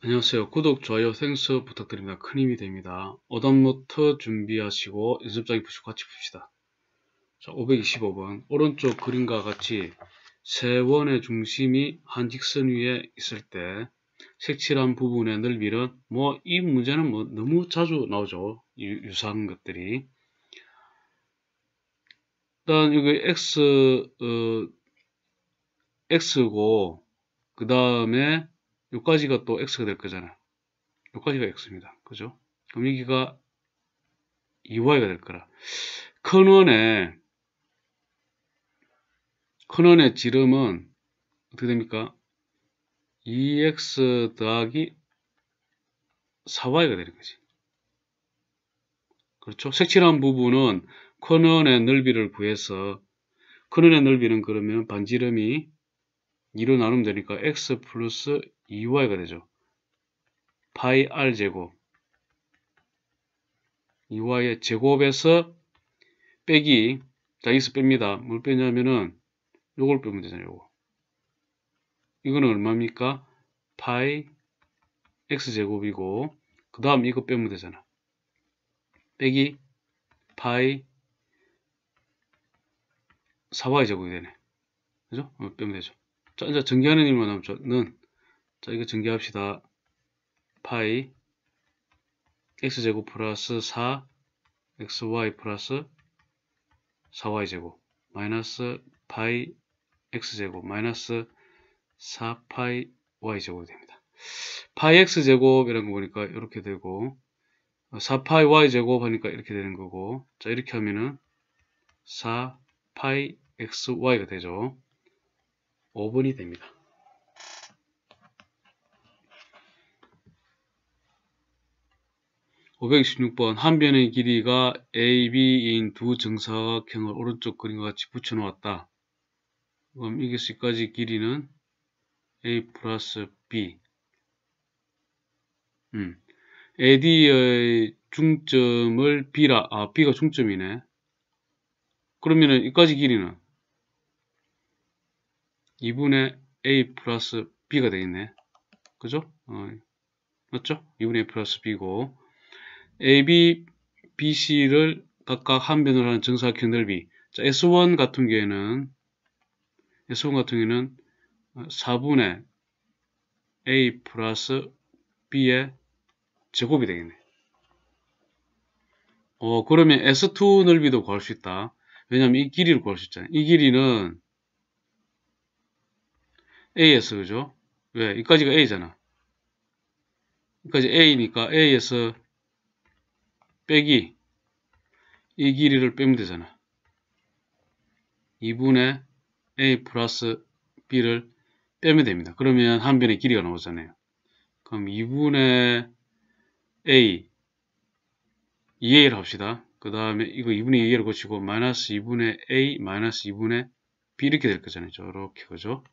안녕하세요. 구독, 좋아요, 생수 부탁드립니다. 큰 힘이 됩니다. 어답노트 준비하시고 연습장에 보시고 같이 봅시다. 자, 525번 오른쪽 그림과 같이 세 원의 중심이 한 직선 위에 있을 때 색칠한 부분의 넓이는 뭐 이 문제는 뭐 너무 자주 나오죠. 유, 사한 것들이 일단 여기 x 어, x고 그 다음에 요까지가 또 x가 될 거잖아요. 까지가 x입니다. 그죠? 그럼 여기가 2y가 될 거라. 큰 원의 큰 원의 지름은 어떻게 됩니까? 2x e 더하기 4y가 되는 거지. 그렇죠? 색칠한 부분은 큰 원의 넓이를 구해서 큰 원의 넓이는 그러면 반지름이 2로 나누면 되니까 x 플러스 2y가 되죠. 파이 r 제곱 2y의 제곱에서 빼기 자 여기서 뺍니다. 뭘 빼냐면은 요걸 빼면 되잖아요. 요거. 이거는 얼마입니까? 파이 x제곱이고 그 다음 이거 빼면 되잖아. 빼기 파이 4y 제곱이 되네. 그죠? 빼면 되죠. 자, 이제 전개하는 일만 하면 저는 자 이거 전개합시다. 파이 x제곱 플러스 4 xy 플러스 4y제곱 마이너스 파이 x제곱 마이너스 4파이 y제곱이 됩니다. 파이 x제곱 이런 거 보니까 이렇게 되고 4파이 어, y제곱 하니까 이렇게 되는 거고 자 이렇게 하면은 4파이 xy가 되죠. 5분이 됩니다. 516번 한 변의 길이가 AB인 두 정사각형을 오른쪽 그림과 같이 붙여놓았다. 그럼 이기까지 길이는 A 플러스 B 음. AD의 중점을 B라 아 B가 중점이네. 그러면은 이까지 길이는 2분의 A 플러스 B가 되겠네. 그죠? 어, 맞죠? 2분의 A 플러스 B고 AB, BC를 각각 한 변으로 하는 정사각형 넓이. 자, S1 같은 경우에는 S1 같은 경우에는 4분의 A 플러스 B의 제곱이 되겠네. 어, 그러면 S2 넓이도 구할 수 있다. 왜냐면 이 길이를 구할 수 있잖아요. 이 길이는 AS, 그죠? 왜? 이까지가 A잖아. 이까지 A니까 AS 빼기 이 길이를 빼면 되잖아. 2분의 a 플러스 b를 빼면 됩니다. 그러면 한 변의 길이가 나오잖아요. 그럼 2분의 a 2a를 합시다. 그 다음에 이거 2분의 2a를 고치고 마이너스 2분의 a 마이너스 2분의 b 이렇게 될 거잖아요. 저렇게 그죠?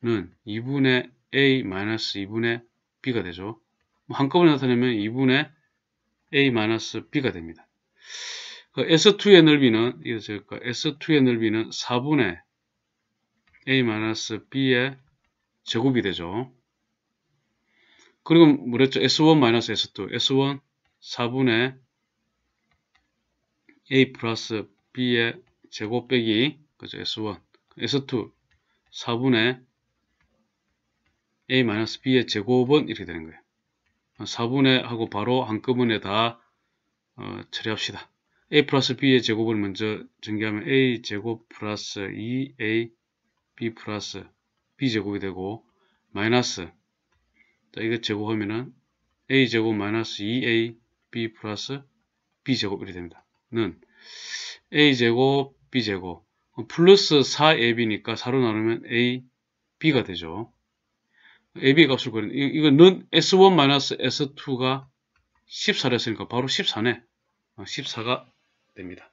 는 2분의 a 마이너스 2분의 b가 되죠. 뭐 한꺼번에 나타내면 2분의 a-b가 됩니다. 그 S2의 넓이는 이거 S2의 넓이는 4분의 a-b의 제곱이 되죠. 그리고 뭐랬죠? S1-S2 S1 4분의 a 플러스 b의 제곱 빼기 그죠? S1 S2 4분의 a-b의 제곱은 이렇게 되는 거예요. 4분의 하고 바로 한꺼번에 다 어, 처리합시다. a 플러스 b의 제곱을 먼저 전개하면 a 제곱 플러스 2a e, b 플러스 b 제곱이 되고 마이너스 자, 이거 제곱하면은 a 제곱 마이너스 2a e, b 플러스 b 제곱 이렇게 됩니다. 는 a 제곱 b 제곱 어, 플러스 4ab니까 4로 나누면 a b가 되죠. AB의 값을 구하 이거 는 S1 S2가 14였으니까 바로 14네. 14가 어, 됩니다.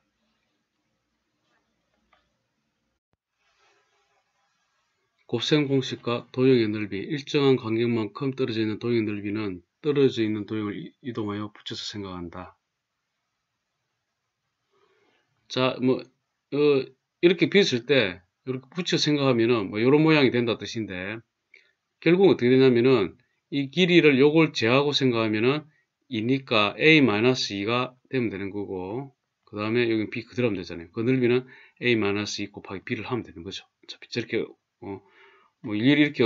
곱셈 공식과 도형의 넓이, 일정한 간격만큼 떨어져 있는 도형의 넓이는 떨어져 있는 도형을 이동하여 붙여서 생각한다. 자, 뭐, 어, 이렇게 빗을 때, 이렇게 붙여 생각하면은, 뭐, 요런 모양이 된다 뜻인데, 결국 어떻게 되냐면은 이 길이를 요걸 제하고 생각하면은 2니까 a-2가 되면 되는 거고 그 다음에 여기 b 그대로 하면 되잖아요. 그 넓이는 a-2 곱하기 b를 하면 되는 거죠. 어차피 저렇게 어, 뭐 일일이 이렇게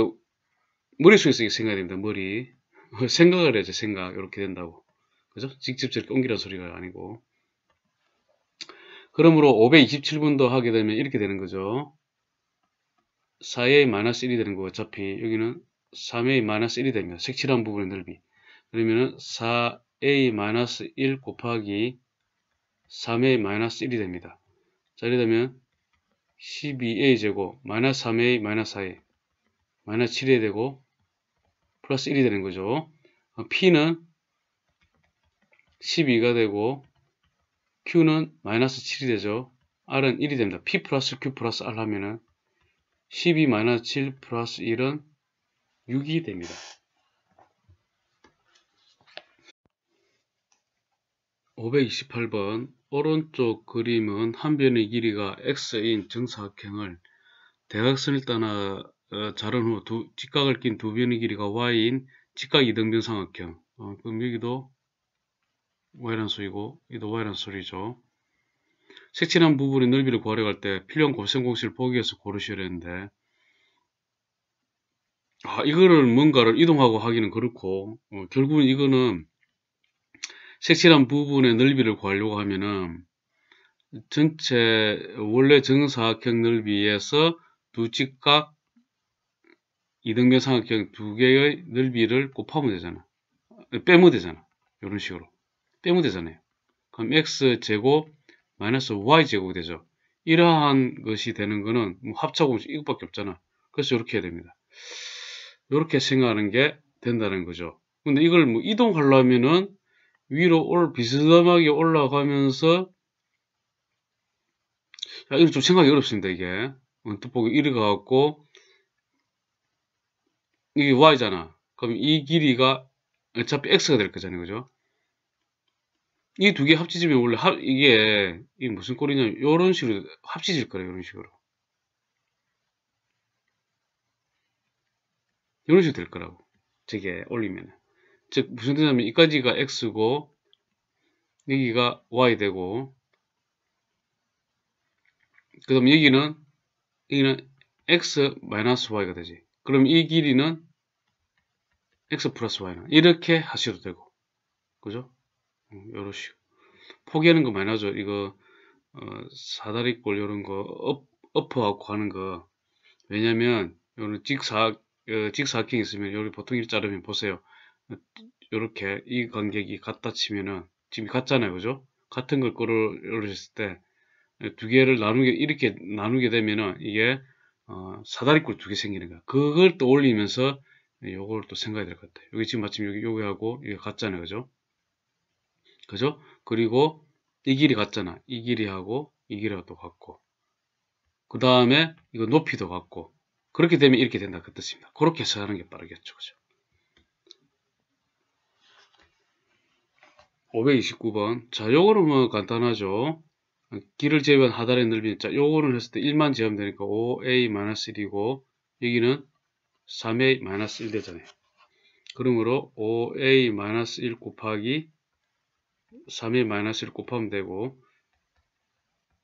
머릿속에서 생각이 됩니다. 머리 생각을 해야죠. 생각 이렇게 된다고 그죠? 직접 저렇게 옮기라 소리가 아니고 그러므로 527분도 하게 되면 이렇게 되는 거죠. 4의 마 1이 되는 거고 어차피 여기는 3의 마 1이 됩니다. 색칠한 부분의 넓이. 그러면은 4a 마1 곱하기 3a 마 1이 됩니다. 자, 이렇 되면 12a 제곱 마이너스 3a 마이너스 4a 마이너스 7이 되고 플러스 1이 되는 거죠. p는 12가 되고 q는 마이너스 7이 되죠. r은 1이 됩니다. p 플러스 q 플러스 r 하면은 1 2 7 플러스 1은 6이 됩니다. 5 2 8번 오른쪽 그림은 한 변의 길이가 x인 정사각형을 대각선을 따라 어, 자른 후 두, 직각을 낀 두 변의 길이가 y인 직각 이등변 삼각형. 어, 그럼 여기도 y라는 소리고, 이도 y라는 소리죠. 색칠한 부분의 넓이를 구하려할때 필요한 곱셈 공식을 보기해서 고르셔야 되는데 아, 이거를 뭔가를 이동하고 하기는 그렇고 어, 결국은 이거는 색칠한 부분의 넓이를 구하려고 하면은 전체 원래 정사각형 넓이에서 두 직각 이등변 삼각형 두 개의 넓이를 곱하면 되잖아 빼면 되잖아 이런 식으로 빼면 되잖아요 그럼 x 제곱 마이너스 y제곱이 되죠. 이러한 것이 되는 거는 뭐 합차공식 뭐 이것밖에 없잖아. 그래서 이렇게 해야 됩니다. 이렇게 생각하는 게 된다는 거죠. 근데 이걸 뭐 이동하려면은 위로 올 비스듬하게 올라가면서 야, 이거 좀 생각이 어렵습니다. 이게 언뜻 어, 보기 이리 가갖고 이게 y잖아. 그럼 이 길이가 어차피 x가 될 거잖아요. 그죠? 이두개합치지면 원래 합, 이게, 이 무슨 꼴이냐면, 요런 식으로 합치질 거예 요런 요 식으로. 요런 식으로 될 거라고. 저게 올리면. 즉, 무슨 뜻이냐면, 이까지가 x고, 여기가 y 되고, 그 다음 여기는, 여기는 x 마이너스 y가 되지. 그럼 이 길이는 x 플러스 y는 이렇게 하셔도 되고. 그죠? 음, 요런 식. 포기하는 거 많이 하죠. 이거, 어, 사다리꼴 요런 거, 업, 업어갖고 하는 거. 왜냐면, 요런 직사, 어, 직사각형 있으면, 요리 보통 이렇게 자르면 보세요. 요렇게, 이 간격이 같다 치면은, 지금 같잖아요. 그죠? 같은 걸 끌어올렸을 때, 두 개를 나누게, 이렇게 나누게 되면은, 이게, 어, 사다리꼴 두 개 생기는 거야. 그걸 또 올리면서, 요걸 또 생각해야 될 것 같아요. 여기 지금 마침 여기, 여기하고, 이게 같잖아요. 그죠? 그죠? 그리고 이 길이 같잖아. 이 길이하고 이 길이하고 같고 그 다음에 이거 높이도 같고 그렇게 되면 이렇게 된다 그 뜻입니다. 그렇게 해서하는게 빠르겠죠. 그죠? 529번 자 요거는 뭐 간단하죠. 길을 제외한 하단의 넓이는 자 요거는 했을 때 1만 제하면 되니까 5a-1이고 여기는 3a-1 되잖아요. 그러므로 5a-1 곱하기 3의 마이너스 를 곱하면 되고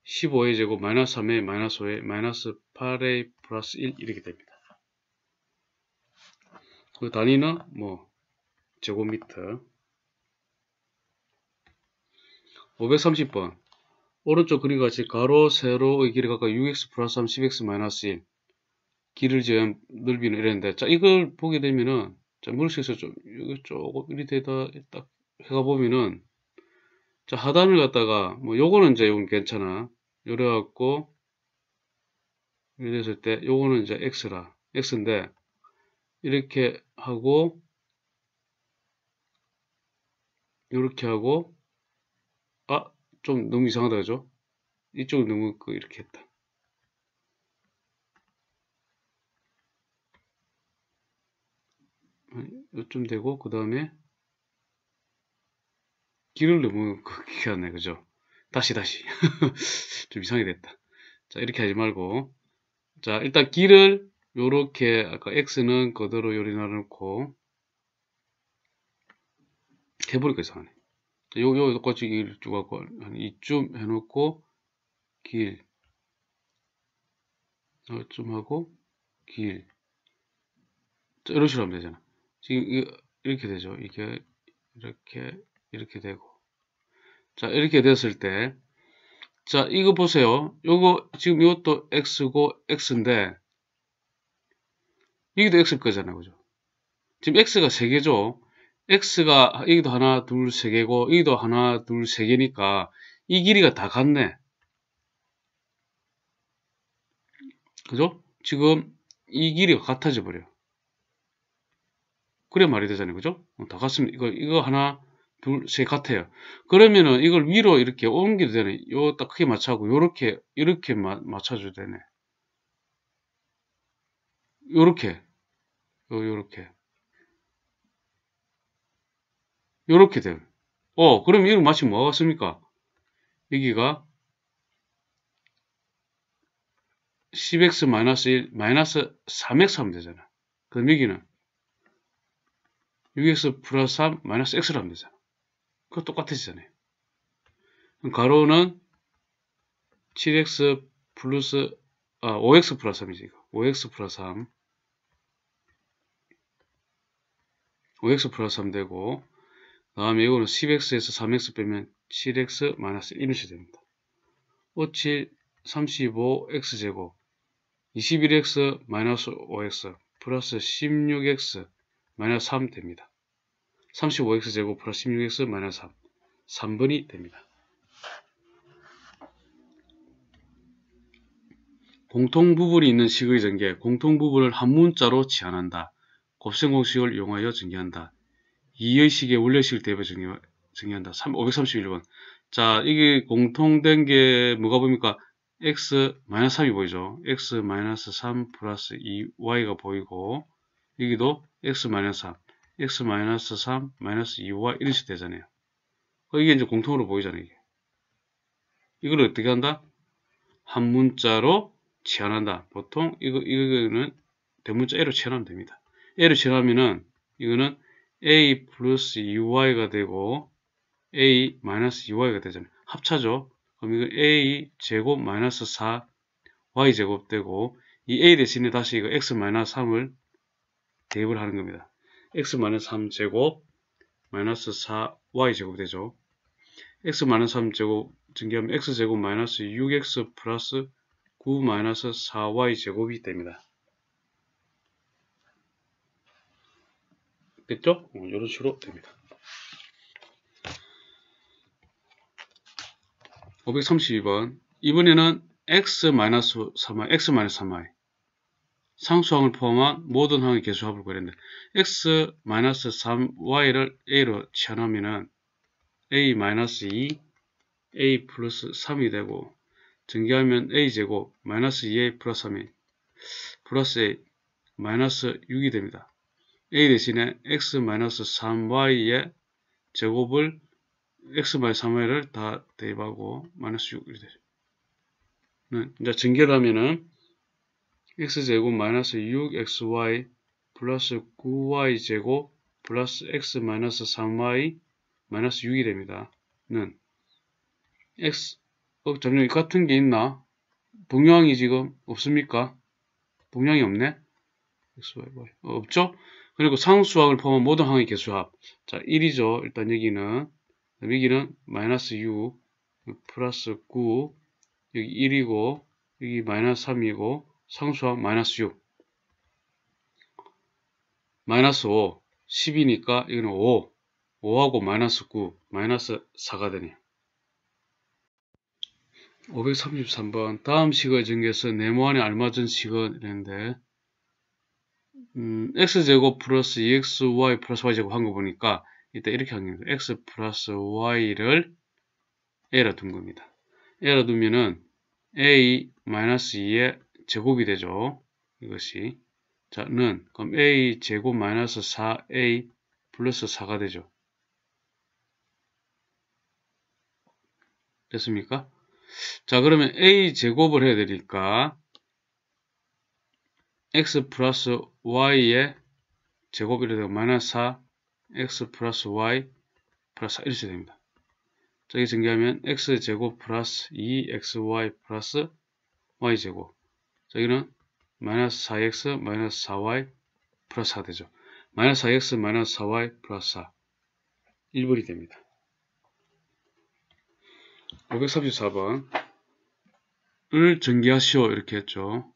15의 제곱 마이너스 3의 마이너스 5의 마이너스 8의 플러스 1 이렇게 됩니다. 그 단위는 뭐 제곱미터 530번 오른쪽 그림과 같이 가로, 세로의 길이 각각 6x 플러스 3, 10x 마이너스 1 길을 제한 넓이는 이랬는데 자 이걸 보게 되면은 자 물을 에서좀 이거 조금 이리 되다 딱 해가 보면은 자, 하단을 갖다가, 뭐, 요거는 이제 이건 괜찮아. 요래갖고, 이랬을 때, 요거는 이제 X라. X인데, 이렇게 하고, 요렇게 하고, 아, 좀 너무 이상하다, 그죠? 이쪽을 너무 그 이렇게 했다. 아, 요쯤 되고, 그 다음에, 길을 너무 크게 하네 그죠? 다시 다시 좀이상이 됐다 자 이렇게 하지 말고 자 일단 길을 요렇게 아까 x는 그대로 요리 놔놓고 해보니까 이상하네 요, 요, 똑같이 길쭉 하고 한 이쯤 해놓고 길 요쯤 하고 길 자, 이런 식으로 하면 되잖아 지금 이렇게 되죠 이게 이렇게 이렇게 되고 자 이렇게 됐을 때 자 이거 보세요 요거 지금 이것도 x고 x인데 여기도 x일 거잖아요 그죠 지금 x가 3개죠 x가 여기도 하나 둘세 개고 여기도 하나 둘세 개니까 이 길이가 다 같네 그죠 지금 이 길이가 같아져 버려 그래 말이 되잖아요 그죠 어, 다 같으면 이거 이거 하나 둘, 셋 같아요. 그러면은 이걸 위로 이렇게 옮겨도 되네. 요딱 크게 맞춰하고 요렇게 이렇게 맞춰줘도 되네. 요렇게 요, 요렇게 요렇게 돼요. 어, 그럼 이거 마치 뭐 같습니까? 여기가 10x 마이너스 1 마이너스 3x 하면 되잖아. 그럼 여기는 6x 플러스 3 마이너스 x로 하면 되잖아. 그거 똑같으시잖아요. 가로는 7x 플러스 아, 5x 플러스 3이지 이거. 5x 플러스 3 5x 플러스 3 되고 그 다음에 이거는 10x에서 3x 빼면 7x 마이너스 1이 됩니다. 57 35x제곱 21x 마이너스 5x 플러스 16x 마이너스 3 됩니다. 35x제곱 플러스 16x 마이너스 3 3번이 됩니다. 공통부분이 있는 식의 전개, 공통부분을 한 문자로 지한한다. 곱셈 공식을 이용하여 전개한다. 2의 식의 원래식을 대비해 정의한다. 531번. 자, 이게 공통된 게 뭐가 보입니까? x 3이 보이죠? x 3 플러스 2y가 보이고 여기도 x 3 x 3 2와 1이 되잖아요. 이게 이제 공통으로 보이잖아요. 이게. 이걸 어떻게 한다? 한 문자로 치환한다. 보통 이거 이거는 대문자 A로 치환하면 됩니다. A로 치환하면은 이거는 A 플러스 2Y가 되고 A 마이너스 2Y가 되잖아요. 합차죠. 그럼 이거 A 제곱 마이너스 4 Y 제곱 되고 이 A 대신에 다시 이거 X 마이너스 3을 대입을 하는 겁니다. x-3제곱 마이너스 4y제곱 되죠. x-3제곱 증기하면 x제곱 마이너스 6x 플러스 9 마이너스 4y제곱이 됩니다. 됐죠? 이런 어, 식으로 됩니다. 532번 이번에는 x-3y, x-3y 상수항을 포함한 모든 항의 개수합을 구하는데 x-3y를 a로 치환하면 a-2 a 플러스 3이 되고 전개하면 a 제곱 마이너스 2a 플러스 3이 플러스 a 마이너스 6이 됩니다. a 대신에 x 3y의 제곱을 x 3y를 다 대입하고 마이너스 6이 되죠. 네, 이제 전개를 하면은 x제곱 마이너스 6xy 플러스 9y제곱 플러스 x 마이너스 3y 마이너스 6이 됩니다. 는 x 어, 잠시만 같은 게 있나? 동양이 지금 없습니까? 동양이 없네? x y 어, 없죠? 그리고 상수항을 포함한 모든 항의 개수합 자 1이죠 일단 여기는 여기는 마이너스 6 플러스 9 여기 1이고 여기 마이너스 3이고 상수와 마이너스 6 마이너스 5 10이니까 이거는 5 5하고 마이너스 9 마이너스 4가 되네요. 533번 다음 식의 전개에서 네모안에 알맞은 식은 이랬는데 음, x제곱 플러스 2xy 플러스 y제곱 한 거 보니까 이때 이렇게 한 겁니다. x 플러스 y를 a로 둔 겁니다. a로 두면은 a 마이너스 2에 제곱이 되죠. 이것이. 자, 는 그럼 a 제곱 마이너스 4a 플러스 4가 되죠. 됐습니까? 자, 그러면 a 제곱을 해야 되니까 x 플러스 y의 제곱이 되고 마이너스 4 x 플러스 y 플러스 4 이렇게 됩니다. 저기 증기하면 x 제곱 플러스 2xy 플러스 y 제곱 여기는 마이너스 4x 마이너스 4y 플러스 4 되죠. 마이너스 4x 마이너스 4y 플러스 4 1분이 됩니다. 534번 을 전개하시오 이렇게 했죠.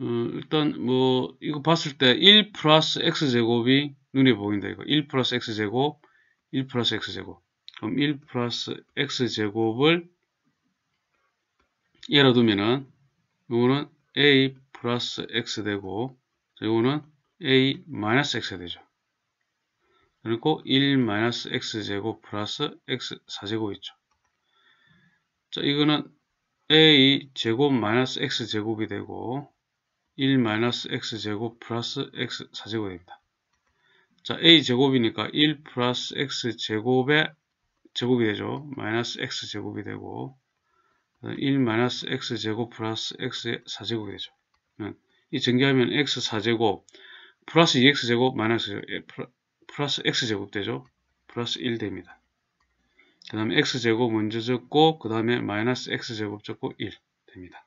음, 일단 뭐 이거 봤을 때 1 플러스 x제곱이 눈에 보인다 이거 1 플러스 x제곱 1 플러스 x제곱 그럼 1 플러스 x제곱을 예로 두면은 요거는 a 플러스 x 되고 요거는 a 마이너스 x 되죠. 그리고 1 마이너스 x제곱 플러스 x 4제곱 있죠. 자 이거는 a 제곱 마이너스 x 제곱이 되고 1 마이너스 x 제곱 플러스 x 4제곱입니다. 자 a 제곱이니까 1 플러스 x 제곱의 제곱이 되죠. 마이너스 x 제곱이 되고 1 x 제곱 플러스 x 4제곱이 되죠. 네. 이 전개하면 x 4제곱 플러스 2x e 제곱 마이너스 예, 플러스 x 제곱 되죠. 플러스 1 됩니다. 그 다음에 x 제곱 먼저 적고 그 다음에 마이너스 x 제곱 적고 1 됩니다.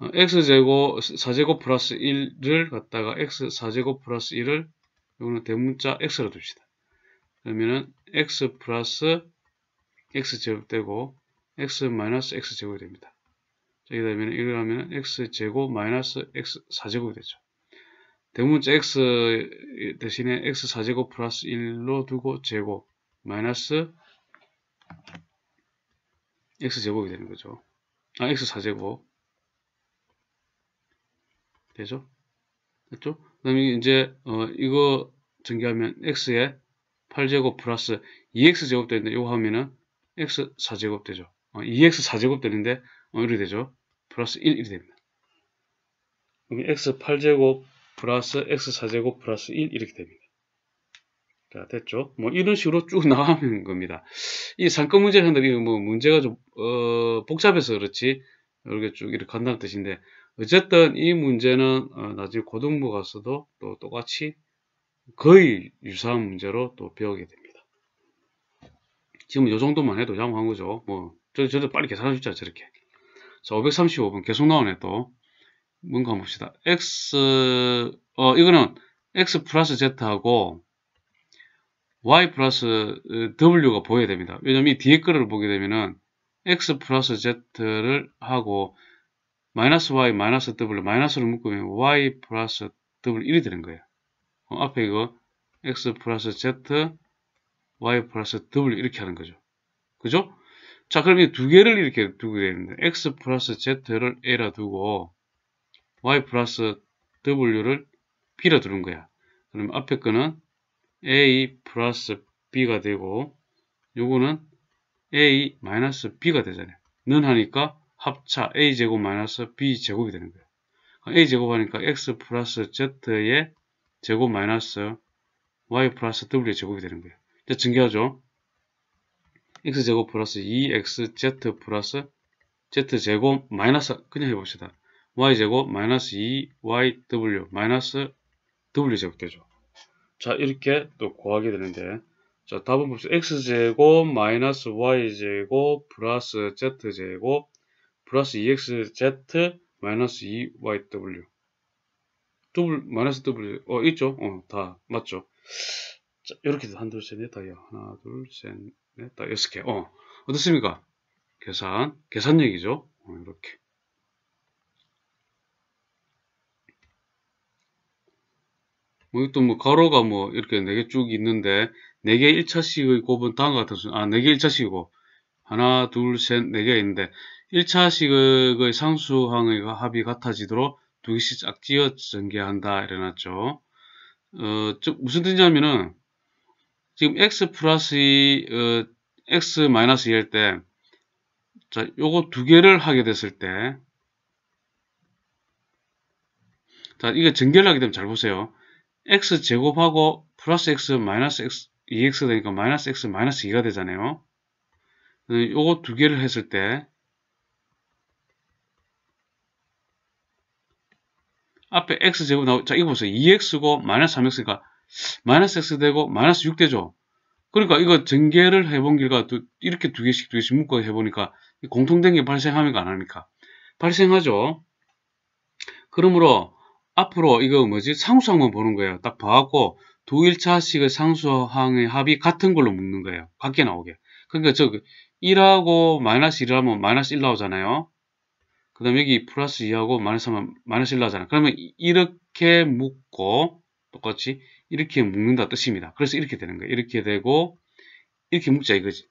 어, x 제곱 4제곱 플러스 1을 갖다가 x 4제곱 플러스 1을 이거는 대문자 x로 둡시다. 그러면은 x 플러스 x 제곱 되고 x 마이너스 x 제곱이 됩니다. 자, 그 다음에 1을 하면 x 제곱 마이너스 x 4제곱이 되죠. 대문자 x 대신에 x 4제곱 플러스 1로 두고 제곱 마이너스 x 제곱이 되는 거죠. 아, x 4제곱 되죠? 됐죠? 그 다음에 이제 어, 이거 전개하면 x에 8제곱 플러스 2x 제곱 되는데 이거 하면은 x 4제곱 되죠. e 어, x 4제곱 되는데 어, 이렇게 되죠. 플러스 1, 이렇게 됩니다. 그럼 x 8제곱 플러스 x 4제곱 플러스 1 이렇게 됩니다. 자, 됐죠. 뭐 이런 식으로 쭉 나가는 겁니다. 이 상권 문제를 한다. 이뭐 문제가 좀 어, 복잡해서 그렇지 이렇게 쭉 이렇게 간다는 뜻인데 어쨌든 이 문제는 어, 나중에 고등부 가서도 또 똑같이 거의 유사한 문제로 또 배우게 됩니다. 지금 이 정도만 해도 양호한 거죠. 뭐 저도, 저도 빨리 계산해 주자, 저렇게. 자, 535번 계속 나오네, 또. 뭔가 봅시다. x, 어, 이거는 x 플러스 z하고 y 플러스 어, w가 보여야 됩니다. 왜냐면 이 뒤에 거를 보게 되면은 x 플러스 z를 하고 마이너스 y 마이너스 w 마이너스를 묶으면 y 플러스 w 1이 되는 거예요. 어, 앞에 이거 x 플러스 z y 플러스 w 이렇게 하는 거죠. 그죠? 자, 그럼 이 두 개를 이렇게 두게 되는데, x 플러스 z를 a라 두고, y 플러스 w를 b라 두는 거야. 그럼 앞에 거는 a 플러스 b가 되고, 요거는 a 마이너스 b가 되잖아요. 는 하니까 합차 a 제곱 마이너스 b 제곱이 되는 거예요. a 제곱 하니까 x 플러스 z의 제곱 마이너스 y 플러스 w의 제곱이 되는 거예요. 이제 증개하죠 x제곱 플러스 2xz e 플러스 z제곱 마이너스 그냥 해봅시다. y제곱 마이너스 2yw e 마이너스 w제곱 되죠. 자 이렇게 또 구하게 되는데 자 답은 봅시다. x제곱 마이너스 y제곱 플러스 z제곱 플러스 2xz e 마이너스 2yw w 마이너스 w 어 있죠? 어다 맞죠? 자 이렇게 한둘셋넷 다이 하나 둘셋 네, 딱 6개. 어, 어떻습니까? 계산, 계산력이죠. 어, 이렇게. 뭐, 이것도 뭐, 가로가 뭐, 이렇게 4개 쭉 있는데, 4개 1차식의 곱은 다음과 같아서, 아, 4개 1차식이고, 하나, 둘, 셋, 4개가 있는데, 1차식의 상수항의 합이 같아지도록 두 개씩 짝지어 전개한다, 이래놨죠. 어, 무슨 뜻이냐면은, 지금 x 플러스 2, 어, x 마이너스 2일 때, 자, 요거 두 개를 하게 됐을 때, 자, 이거전결를 하게 되면 잘 보세요. x 제곱하고 플러스 x 마이너스 x, 2x 되니까 마이너스 x 마이너스 2가 되잖아요. 요거 두 개를 했을 때, 앞에 x제곱 나오고, 자, 이거 보세요. 2x고 마이너스 3x니까 마이너스 x 되고 마이너스 6되죠. 그러니까 이거 전개를 해본 결과 또 이렇게 두 개씩 두 개씩 묶어 해보니까 공통된 게 발생합니까 안 합니까? 발생하죠. 그러므로 앞으로 이거 뭐지 상수항만 보는 거예요. 딱 봐갖고 두 1차식의 상수항의 합이 같은 걸로 묶는 거예요. 같게 나오게. 그러니까 저 1하고 그 마이너스 1하면 을 마이너스 1 나오잖아요. 그 다음에 여기 플러스 2하고 마이너스 하면 마이너스 1 나오잖아요. 그러면 이렇게 묶고 똑같이 이렇게 묶는다 뜻입니다. 그래서 이렇게 되는 거예요. 이렇게 되고 이렇게 묶자 이거지.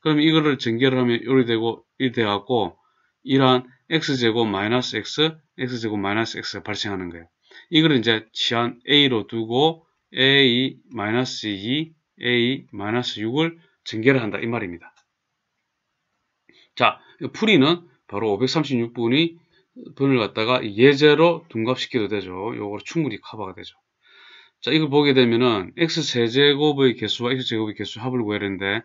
그럼 이거를 전개를 하면 요리 되고 이렇게 돼갖고 이러한 x제곱 마이너스 x, x제곱 마이너스 x가 발생하는 거예요. 이걸 이제 치환 a로 두고 a 마이너스 2, e, a 마이너스 6을 전개를 한다 이 말입니다. 자, 풀이는 바로 536분이 분을 갖다가 예제로 둔갑시켜도 되죠. 요거 충분히 커버가 되죠. 자, 이걸 보게 되면은 x제제곱의 개수와 x제곱의 개수 합을 구해야 되는데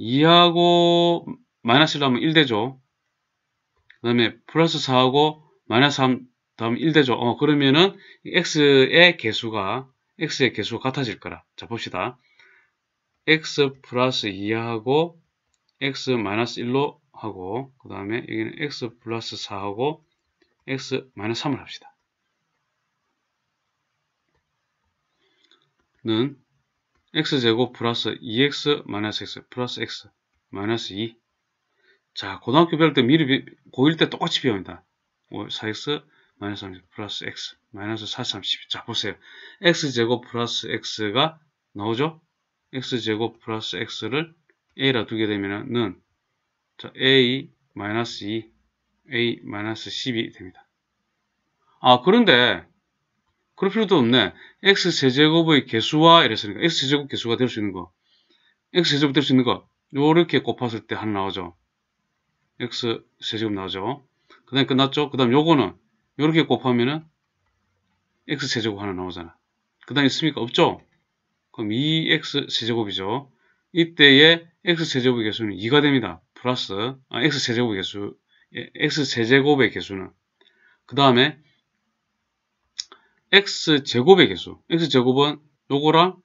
2하고 마이너스 1 하면 1되죠. 그 다음에 플러스 4하고 마이너스 3 다음 1되죠. 어, 그러면은 x의 개수가 x의 개수가 같아질 거라. 자, 봅시다. x 플러스 2하고 x 마이너스 1로 하고 그 다음에 여기는 x 플러스 4하고 x 마이너스 3을 합시다. 는 x제곱 플러스 2x e 마이너스 x 플러스 x 마이너스 2 e. 자, 고등학교 배울 때 미리 배, 고1 때 똑같이 배웁니다. 4x 마이너스 30 플러스 x 마이너스 4 30 자, 보세요. x제곱 플러스 x가 나오죠? x제곱 플러스 x를 a라 두게 되면 은 자, a 마이너스 2 e, a 마이너스 10이 됩니다. 아, 그런데 그럴 필요도 없네. x제곱의 개수와 이랬으니까 x제곱 개수가 될 수 있는 거 x제곱 될 수 있는 거 요렇게 곱했을 때 하나 나오죠 x제곱 나오죠 그 다음에 끝났죠 그 다음 요거는 요렇게 곱하면은 x제곱 하나 나오잖아 그 다음에 있습니까 없죠 그럼 2x제곱이죠 이때의 x제곱의 개수는 2가 됩니다 플러스 아, x제곱의 개수 예, x제곱의 개수는 그 다음에 x제곱의 개수 x제곱은 요거랑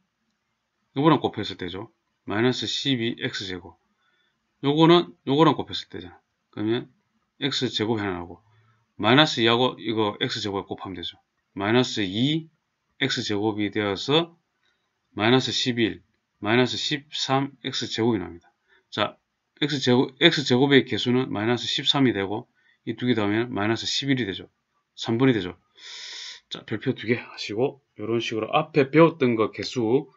요거랑 곱했을 때죠 마이너스 12x제곱 요거는 요거랑 곱했을 때잖아 그러면 x제곱이 하나 나고 마이너스 2하고 이거 x제곱에 곱하면 되죠 마이너스 2 x제곱이 되어서 마이너스 11 마이너스 13 x제곱이 나옵니다자 x제곱, x제곱의 개수는 마이너스 13이 되고 이 두 개 더하면 마이너스 11이 되죠 3분이 되죠 자, 별표 두 개 하시고 이런 식으로 앞에 배웠던 거 개수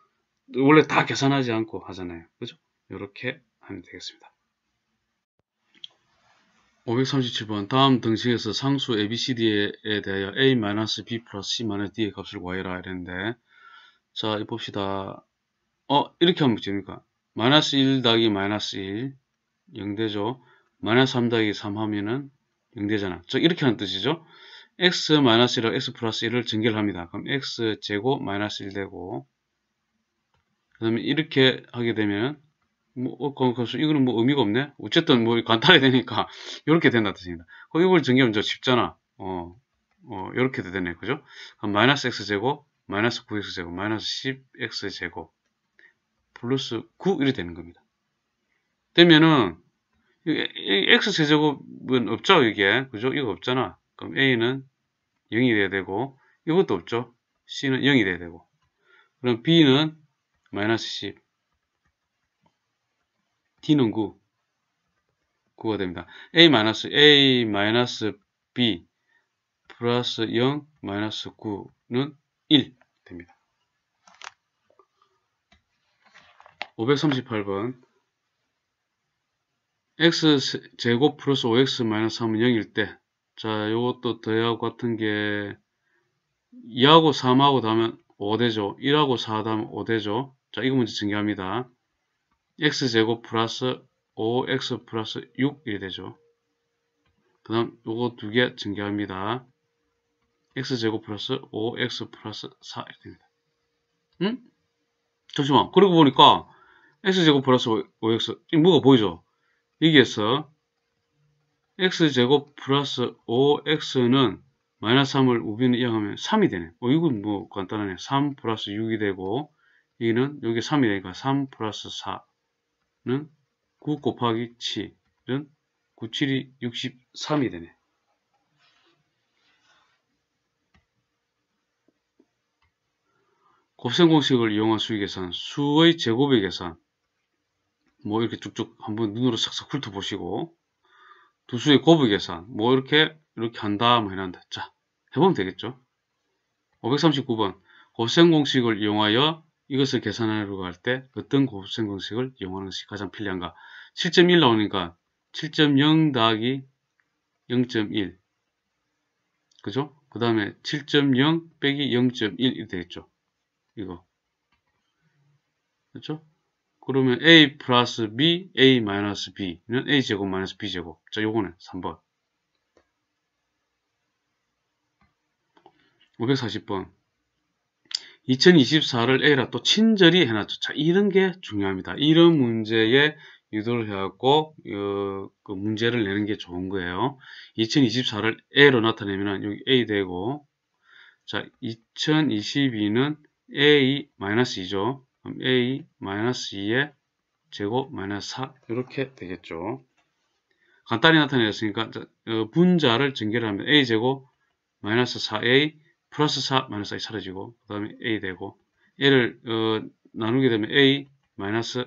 원래 다 계산하지 않고 하잖아요. 그죠? 이렇게 하면 되겠습니다. 537번 다음 등식에서 상수 ABCD에 대하여 A-B C-D의 값을 구하라 이랬는데 자, 이 봅시다. 어, 이렇게 하면 됩니까? 마이너스 1 더하기 마이너스 1 0대죠. 마이너스 3 더하기 3 하면은 0대잖아. 저 이렇게 하는 뜻이죠. x 1하고 x 플러스 1을 전결합니다. 그럼 x 제곱 마이너스 1 되고 그 다음에 이렇게 하게 되면 뭐, 어, 그, 그, 이거는 뭐 의미가 없네? 어쨌든 뭐 간단하게 되니까 이렇게 된다 뜻입니다. 그 이걸 증개하면 쉽잖아. 어, 어, 이렇게 되네. 그죠? 그럼 마이너스 x제곱, 마이너스 9x제곱, 마이너스 10x제곱, 플러스 9 이렇게 되는 겁니다. 되면은, x제곱은 없죠, 이게. 그죠? 이거 없잖아. 그럼 A는 0이 돼야 되고 이것도 없죠. C는 0이 돼야 되고 그럼 B는 마이너스 10 D는 9 9가 됩니다. A 마이너스 A 마이너스 B 플러스 0 마이너스 9는 1 됩니다. 538번 x 제곱 플러스 5x 마이너스 3은 0일 때 자, 요것도 더하고 같은 게 2하고 3하고 다면 5되죠. 1하고 4 다면 5되죠. 자, 이거 문제 증개합니다 x제곱 플러스 5x 플러스 6이 되죠. 그 다음 요거 두 개증개합니다 x제곱 플러스 5x 플러스 4 이렇게 됩니다. 응? 잠시만. 그리고 보니까 x제곱 플러스 5, x 이거 뭐가 보이죠? 여기에서 x제곱 플러스 5x는 마이너스 3을 우변에 이항하면 3이 되네. 어, 이건 뭐 간단하네. 3 플러스 6이 되고 이는 여기 3이 되니까 3 플러스 4는 9 곱하기 7은 9, 7이 63이 되네. 곱셈 공식을 이용한 수의 계산, 수의 제곱의 계산 뭐 이렇게 쭉쭉 한번 눈으로 싹싹 훑어보시고 두수의 곱의 계산 뭐 이렇게 이렇게 한 다음 뭐 해놨는데 자 해보면 되겠죠 539번 곱셈 공식을 이용하여 이것을 계산하려고 할 때 어떤 곱셈 공식을 이용하는 것이 가장 편리한가 7.1 나오니까 7.0 더하기 0.1 그죠? 그 다음에 7.0 빼기 0.1이 되겠죠 이거 그렇죠? 그러면 a 플러스 b, a 마이너스 b는 a 제곱 마이너스 b 제곱. 자, 요거는 3번. 540번. 2024를 A라 또 친절히 해놨죠. 자, 이런 게 중요합니다. 이런 문제에 유도를 해갖고, 어, 그 문제를 내는 게 좋은 거예요. 2024를 A로 나타내면 여기 A 되고, 자, 2022는 A-2죠. a 2의 제곱 마이너스 4 이렇게 되겠죠. 간단히 나타내셨으니까 어, 분자를 전개하면 를 a 제곱 마이너스 4a 플러스 4 마이너스 4이 사라지고 그 다음에 a 되고 얘를 어, 나누게 되면 a 마이너스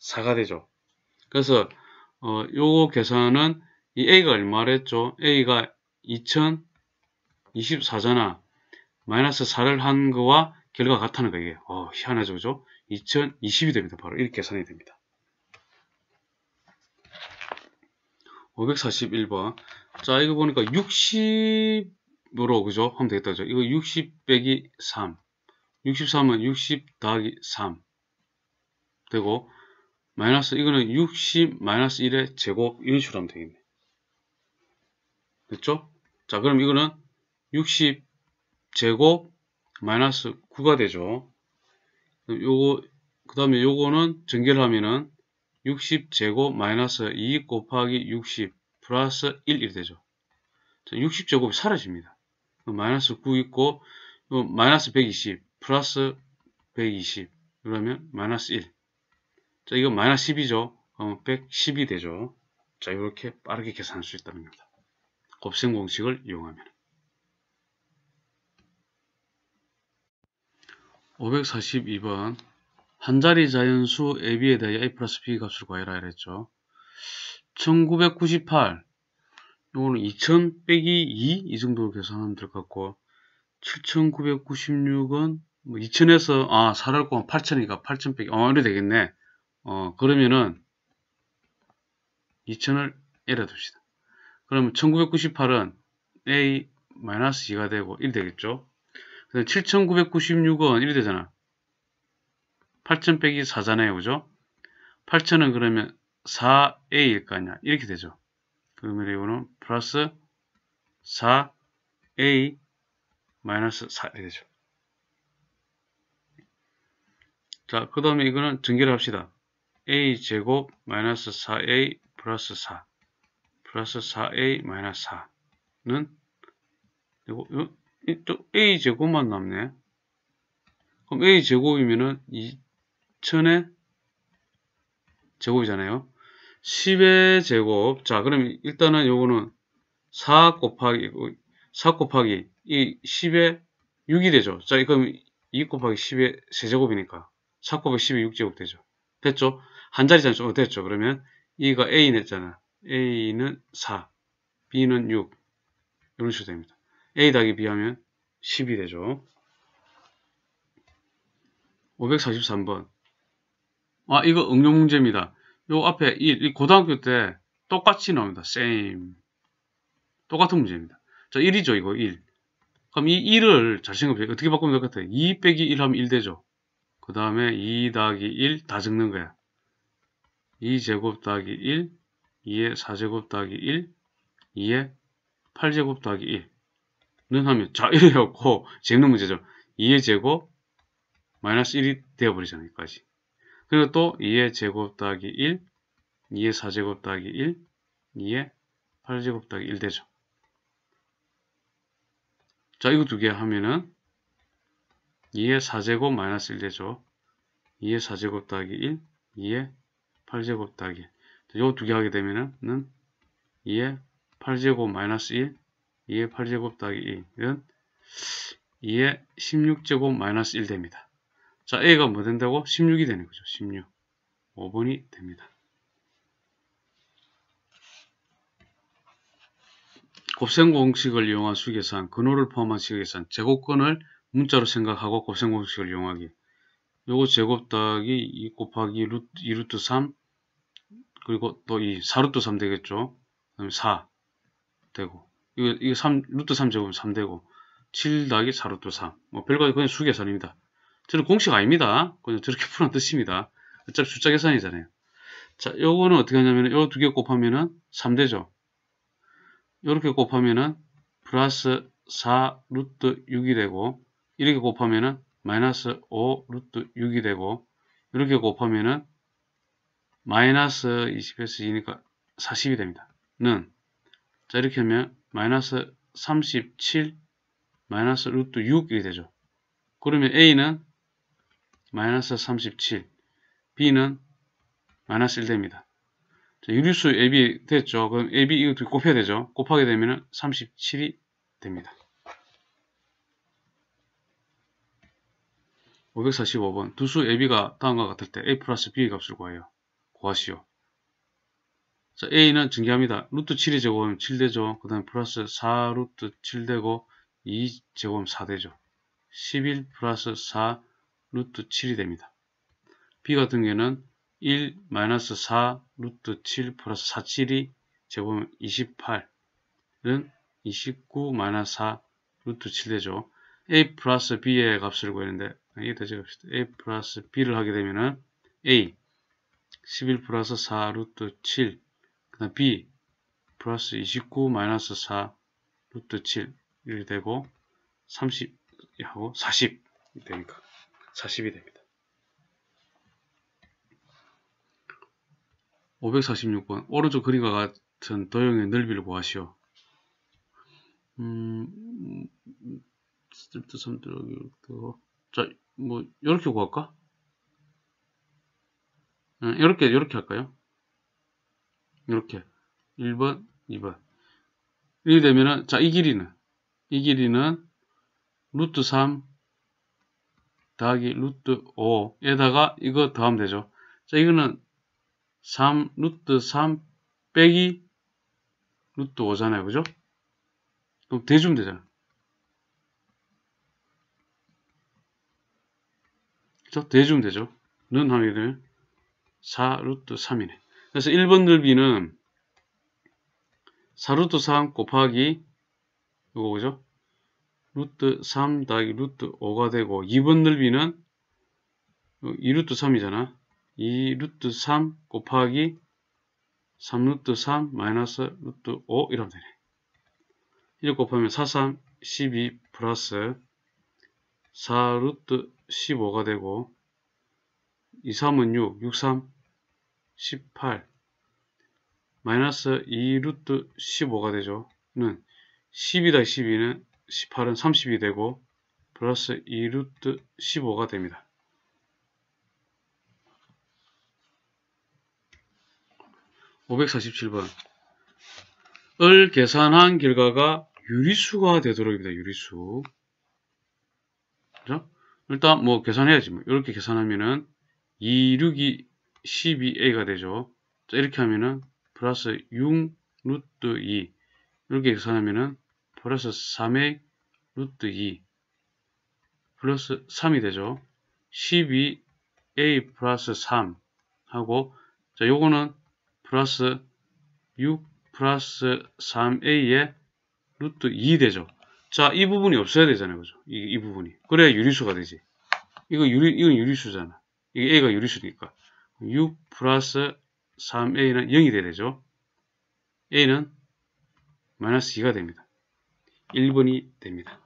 4가 되죠. 그래서 어, 요거 계산은 이 a가 얼마랬죠? a가 2024잖아. 마이너스 4를 한 거와 결과 가 같다는 거예요. 어, 희한하죠, 그죠? 2020이 됩니다. 바로 이렇게 계산이 됩니다. 541번. 자, 이거 보니까 60으로, 그죠? 하면 되겠다, 죠 이거 60 빼기 3. 63은 60 더하기 3. 되고, 마이너스, 이거는 60 마이너스 1의 제곱, 이런 식으로 하면 되겠네. 됐죠? 자, 그럼 이거는 60 제곱 마이너스 9가 되죠. 요거 그 다음에 요거는 전개를 하면은 60 제곱 마이너스 2 곱하기 60 플러스 1이 되죠. 60 제곱이 사라집니다. 마이너스 9 있고 마이너스 120 플러스 120 그러면 마이너스 1. 자 이거 마이너스 10이죠. 그럼 110이 되죠. 자 이렇게 빠르게 계산할 수 있다는 겁니다. 곱셈 공식을 이용하면. 542번 한자리 자연수 AB에 대해 A 플러스 B 값을 구하라 이랬죠. 1998 이거는 2000 빼기 2이 정도로 계산하면 될 것 같고 7996은 뭐 2000에서 아 4를 꼬면 8000이니까 8000 빼기 어 이래 되겠네. 어 그러면은 2000을 이래 둡시다. 그러면 1998은 A 2가 되고 1 되겠죠. 7,996원 이래 되잖아. 8,000 빼기 4잖아요. 그죠? 8,000은 그러면 4A일 거 아니야. 이렇게 되죠. 그러면 이거는 플러스 4A 마이너스 4 이렇게 되죠. 자, 그 다음에 이거는 전개를 합시다. A 제곱 마이너스 4A 플러스 4 플러스 4A 마이너스 4는 이거, 이거 또 a 제곱만 남네. 그럼 a 제곱이면은 2천의 제곱이잖아요. 10의 제곱. 자, 그럼 일단은 요거는 4 곱하기 4 그 곱하기 이 10의 6이 되죠. 자, 그럼 2 곱하기 10의 3제곱이니까4 곱하기 10의 6제곱 되죠. 됐죠? 한 자리잖아요. 어, 됐죠. 그러면 이가 a 냈잖아. a는 4, b는 6 이런 식으로 됩니다. a 더하기 b 하면 10이 되죠. 543번 아 이거 응용 문제입니다. 요 앞에 이, 이 고등학교 때 똑같이 나옵니다. same 똑같은 문제입니다. 자 1이죠 이거 1 그럼 이 1을 잘 생각해보세요. 어떻게 바꾸면 똑같아요. 2 빼기 1 하면 1 되죠. 그 다음에 2 더하기 1 다 적는 거야. 2제곱 더하기 1 2의 4제곱 더하기 1 2의 8제곱 더하기 1는 하면 자 1이었고 재밌는 문제죠. 2의 제곱 마이너스 1이 되어버리잖아요. 여기까지. 그리고 또 2의 제곱 더하기 1 2의 4제곱 더하기 1 2의 8제곱 더하기 1 되죠. 자 이거 두 개 하면은 2의 4제곱 마이너스 1 되죠. 2의 4제곱 더하기 1 2의 8제곱 더하기 이거 두 개 하게 되면은 2의 8제곱 마이너스 1 2의 8제곱 더하기 2는 2의 16제곱 마이너스 1 됩니다. 자, A가 뭐 된다고? 16이 되는 거죠. 16. 5번이 됩니다. 곱셈 공식을 이용한 수계산, 근호를 포함한 수계산, 제곱근을 문자로 생각하고 곱셈 공식을 이용하기. 요거 제곱 더하기 2 곱하기 루트, 2루트 3 그리고 또 이 4루트 3 되겠죠. 그다음 에4 되고 이거, 이거 3, 루트 3 제곱 3되고 7 더하기 4루트 3. 뭐 별거 그냥 수계산입니다. 저는 공식 아닙니다. 그냥 저렇게 푸는 뜻입니다. 어차피 숫자 계산이잖아요. 자, 요거는 어떻게 하냐면 요 두 개 곱하면은 3되죠. 요렇게 곱하면은 플러스 4 루트 6이 되고 이렇게 곱하면은 마이너스 5 루트 6이 되고 이렇게 곱하면은 마이너스 20에서 2니까 40이 됩니다. 는 자 이렇게 하면 마이너스 37 마이너스 루트 6이 되죠. 그러면 A는 마이너스 37 B는 마이너스 1 됩니다. 자, 유류수 AB 됐죠. 그럼 AB 이것도 곱해야 되죠. 곱하게 되면 37이 됩니다. 545번 두 수 AB가 다음과 같을 때 A 플러스 B의 값을 구하여 구하시오. 자, A는 증가합니다. 루트 7이 제곱하면 7되죠. 그 다음에 플러스 4 루트 7되고 2 제곱하면 4되죠. 11 플러스 4 루트 7이 됩니다. B 같은 경우에는 1 마이너스 4 루트 7 플러스 4, 7이 제곱하면 28은 29 마이너스 4 루트 7 되죠. A 플러스 B의 값을 구했는데 이게 대체 값시다 A 플러스 B를 하게 되면은 A 11 플러스 4 루트 7그 다음 b 플러스 29 마이너스 4 루트 7 이렇게 되고 30 하고 40 되니까 40이 됩니다. 546번 오른쪽 그림과 같은 도형의 넓이를 구하시오. 음, 3 들어가기 자, 뭐 이렇게 구할까? 이렇게 이렇게 할까요? 이렇게 1번, 2번 이렇게 되면은 자이 길이는 이 길이는 루트 3 더하기 루트 5에다가 이거 더하면 되죠. 자 이거는 3 루트 3 빼기 루트 5잖아요. 그죠? 그럼 대주면 되잖아. 그죠? 대주면 되죠. 는 하게 되면 4 루트 3이네. 그래서 1번 넓이는 4루트3 곱하기 이거 그죠? 루트 3 더하기 루트 5가 되고 2번 넓이는 2루트 3이잖아 2루트 3 곱하기 3루트 3 마이너스 루트 5 이러면 되네 1 곱하면 4, 3, 12 플러스 4루트 15가 되고 2, 3은 6, 6, 3 18 마이너스 2 루트 15가 되죠. 는1 2다 12는 18은 30이 되고 플러스 2 루트 15가 됩니다. 5 4 7 번을 계산한 결과가 유리수가 되도록 입니다. 유리수. 그죠? 일단 뭐 계산해야지. 뭐 이렇게 계산하면은 2, 6이 12a가 되죠. 자, 이렇게 하면은 플러스 6 루트 2 이렇게 계산하면은 플러스 3의 루트 2 플러스 3이 되죠. 12a 플러스 3 하고 자 요거는 플러스 6 플러스 3a의 루트 2 되죠. 자, 이 부분이 없어야 되잖아요. 그죠? 이, 이 부분이. 그래야 유리수가 되지. 이거 유리, 이건 유리수잖아. 이게 a가 유리수니까. 6 플러스 3a는 0이 돼야 되죠. a는 마이너스 2가 됩니다. 1번이 됩니다.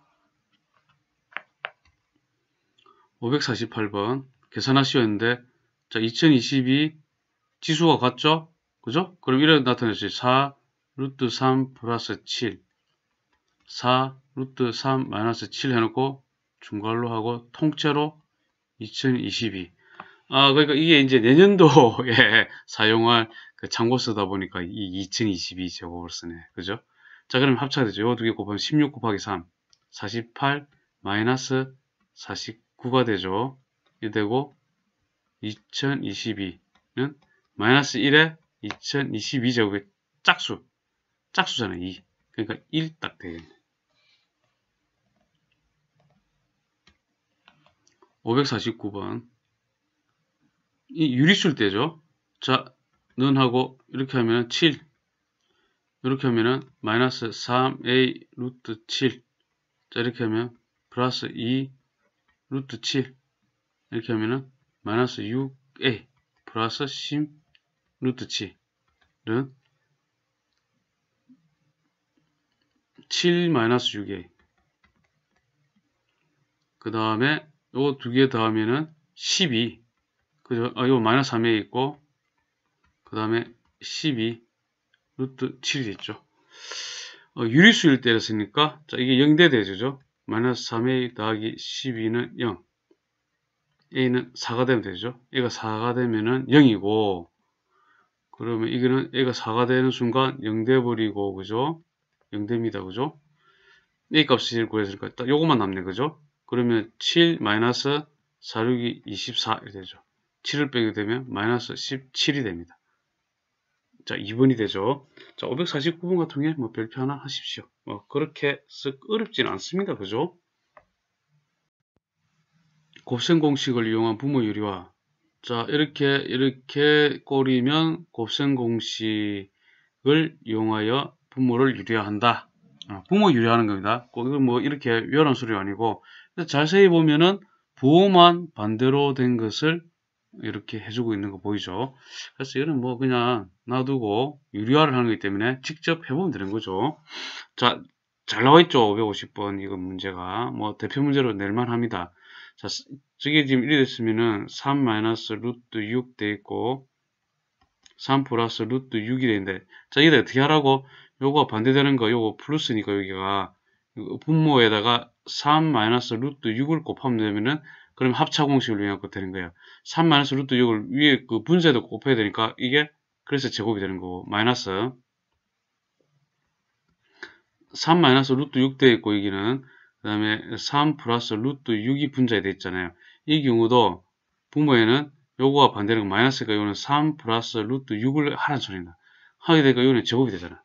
548번 계산하시오는데 자2022 지수가 같죠? 그죠? 그럼 이렇게 나타내죠. 4 루트 3 플러스 7 4 루트 3 마이너스 7 해놓고 중괄로 하고 통째로 2022 아, 그러니까 이게 이제 내년도에 사용할 그 창고쓰다 보니까 이 2022 제곱을 쓰네. 그죠? 자, 그럼 합쳐야되죠요두개 곱하면 16 곱하기 3. 48 마이너스 49가 되죠. 이 되고 2022는 마이너스 1에 2022 제곱의 짝수. 짝수잖아요. 2. 그러니까 1 딱 되겠네. 549번 이유리술일 때죠. 자, 는하고 이렇게 하면 7 이렇게 하면은 마이너스 3a 루트 7 자, 이렇게 하면 플러스 2 루트 7 이렇게 하면은 마이너스 6a 플러스 10 루트 7은 7 마이너스 6a 그 다음에 요 두개 더하면은 12 그죠? 아, 이거 마이너스 3에 있고, 그 다음에 12, 루트 7이 됐죠. 어, 유리수일 때였으니까, 자, 이게 0대 되죠. 마이너스 3a 더하기 12는 0. a는 4가 되면 되죠. a가 4가 되면은 0이고, 그러면 이거는 a가 4가 되는 순간 0돼버리고, 그죠? 0됩니다. 그죠? a 값을 구했으니까 딱 요것만 남네. 그죠? 그러면 7 마이너스 4, 6이 24 이렇게 되죠. 7을 빼게 되면 마이너스 17이 됩니다. 자, 2번이 되죠. 자, 549번 같은 경우에 뭐 별표 하나 하십시오. 뭐 그렇게 쓱 어렵진 않습니다. 그죠? 곱셈 공식을 이용한 부모 유리와 자, 이렇게 이렇게 꼬리면 곱셈 공식을 이용하여 부모를 유리화한다. 아, 부모 유리하는 겁니다. 꼭뭐 이렇게 위헌한 소리가 아니고 자세히 보면은 부호만 반대로 된 것을 이렇게 해주고 있는 거 보이죠? 그래서 이거는 뭐 그냥 놔두고 유리화를 하는 거기 때문에 직접 해보면 되는 거죠. 자, 잘 나와 있죠? 550번 이거 문제가. 뭐 대표 문제로 낼만 합니다. 자, 저게 지금 1이 됐으면은 3 루트 6돼 있고 3 플러스 루트 6이 되는데 자, 이거 어떻게 하라고? 요거 반대되는 거 요거 플러스니까 여기가 분모에다가 3 루트 6을 곱하면 되면은 그럼 합차 공식을 이용하고 되는 거예요. 3 마이너스 루트 6을 위에 그 분쇄도 곱해야 되니까 이게 그래서 제곱이 되는 거고 마이너스 3 마이너스 루트 6 되어 있고 여기는 그 다음에 3 플러스 루트 6이 분자에 되어 있잖아요. 이 경우도 분모에는 요거와 반대는 마이너스니까 요는 거3 플러스 루트 6을 하는 소리입니다. 하게 되니까 요는 거 제곱이 되잖아.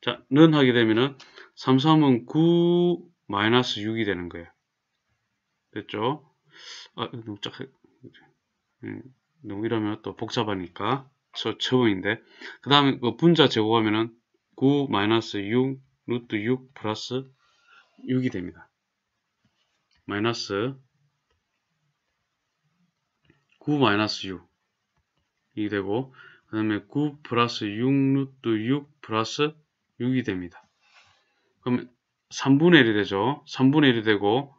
자, 는 하게 되면은 3, 3은 9 마이너스 6이 되는 거예요. 됐죠? 아, 너무 쫙, 음, 너무 이러면 또 복잡하니까, 저, 처음인데. 그 다음에 그 분자 제곱하면은 9 마이너스 6 루트 6 플러스 6이 됩니다. 마이너스 9 마이너스 6이 되고 그 다음에 9 플러스 6 루트 6 플러스 6이 됩니다. 그러면 3분의 1이 되죠. 3분의 1이 되고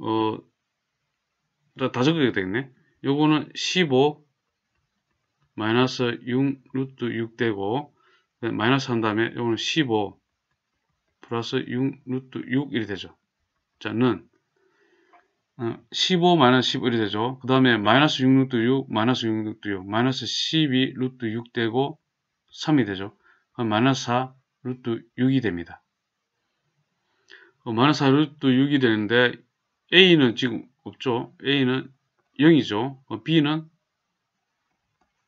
어, 다적어야되겠네 요거는 15 마이너스 6 루트 6 되고 마이너스 한 다음에 요거는 15 플러스 6 루트 6 이렇게 되죠. 자는 15 어, 마이너스 11이 되죠. 그 다음에 마이너스 6 루트 6 마이너스 6 루트 6 마이너스 12 루트 6 되고 3이 되죠. 마이너스 4 루트 6이 됩니다. 어, 마이너스 4 루트 6이 되는데 A는 지금 없죠. A는 0이죠. 어, B는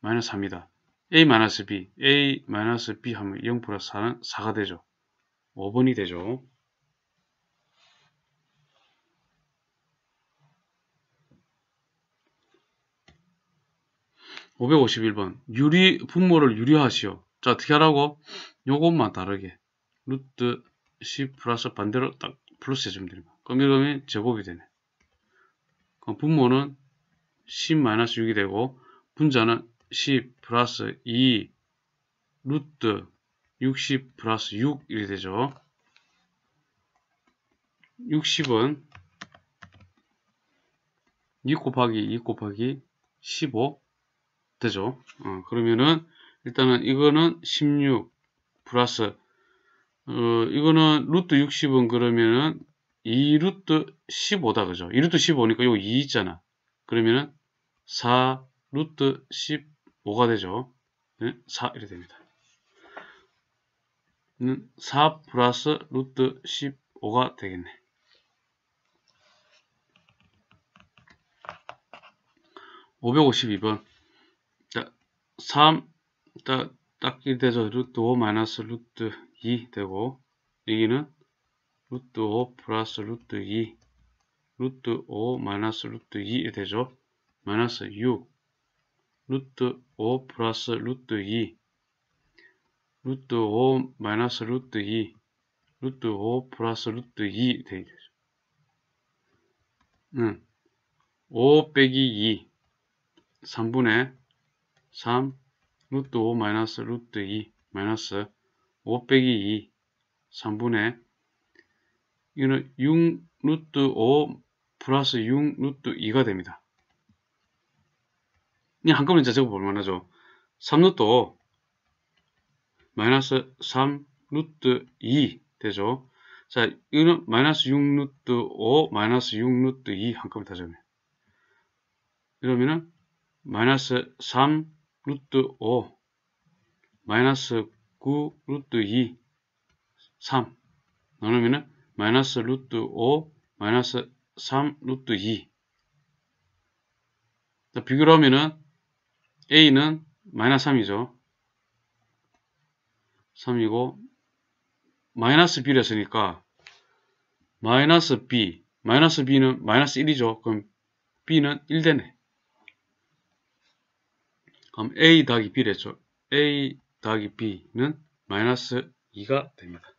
마이너스 3이다. A 마이너스 B, A 마이너스 B 하면 0 플러스 4는 4가 되죠. 5번이 되죠. 5 5 1번 유리 분모를 유리하시오. 자 어떻게 하라고? 요것만 다르게 루트 1 플러스 반대로 딱 플러스 해주면 됩니다. 금 그럼 이 제곱이 되네. 그럼 분모는 10-6이 되고 분자는 10 플러스 2 루트 60 플러스 6이 되죠. 60은 2 곱하기 2 곱하기 15 되죠. 어, 그러면은 일단은 이거는 16 플러스 어, 이거는 루트 60은 그러면은 2루트 15다 그죠 2루트 15니까 요2 있잖아 그러면은 4루트 15가 되죠 4 이렇게 됩니다 4 플러스 루트 15가 되겠네 5 5 2번 자, 3, 딱, 딱, 이 되죠. 루트 5 마이너스 루트 2 되고, 여기는 루트 5 플러스 루트 2 루트 5 마이너스 루트 2 되죠. 마이너스 6 루트 5 플러스 루트 2 루트 5 마이너스 루트 2 루트 5 플러스 루트 2 되죠. 음, 5 빼기 2 3분의 3 루트 5 마이너스 루트 2 마이너스 5 빼기 2 3분의 이거는 6 루트 5 플러스 6 루트 2가 됩니다. 이 한꺼번에 자제 적어볼만 하죠. 3 루트 5 마이너스 3 루트 2 되죠. 자, 이거는 마이너스 6 루트 5 마이너스 6 루트 2 한꺼번에 다 적으면 이러면은 마이너스 3 루트 5 마이너스 9 루트 2 3 나누면은 마이너스 루트 5 마이너스 3 루트 2 비교를 하면은 a는 마이너스 3이죠. 3이고 마이너스 b를 했으니까 마이너스 b 마이너스 b는 마이너스 1이죠. 그럼 b는 1되네. 그럼 a 더하기 b를 했죠. a 더하기 b는 마이너스 2가 됩니다.